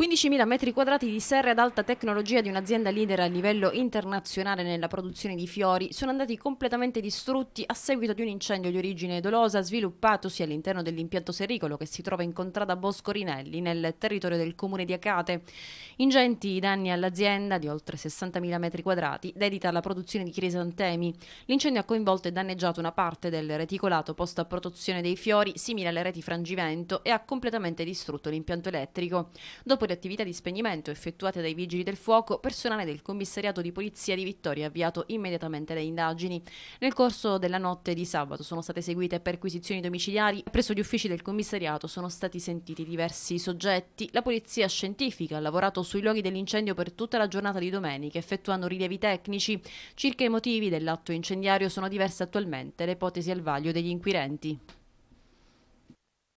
15.000 metri quadrati di serre ad alta tecnologia di un'azienda leader a livello internazionale nella produzione di fiori sono andati completamente distrutti a seguito di un incendio di origine dolosa sviluppatosi all'interno dell'impianto serricolo che si trova in contrada Bosco Rinelli nel territorio del comune di Acate. Ingenti i danni all'azienda di oltre 60.000 metri quadrati dedita alla produzione di crisantemi. L'incendio ha coinvolto e danneggiato una parte del reticolato posto a protezione dei fiori simile alle reti frangivento e ha completamente distrutto l'impianto elettrico. Dopo le attività di spegnimento effettuate dai vigili del fuoco, personale del commissariato di polizia di Vittoria ha avviato immediatamente le indagini. Nel corso della notte di sabato sono state eseguite perquisizioni domiciliari. Presso gli uffici del commissariato sono stati sentiti diversi soggetti. La polizia scientifica ha lavorato sui luoghi dell'incendio per tutta la giornata di domenica, effettuando rilievi tecnici. Circa i motivi dell'atto incendiario sono diverse attualmente le ipotesi al vaglio degli inquirenti.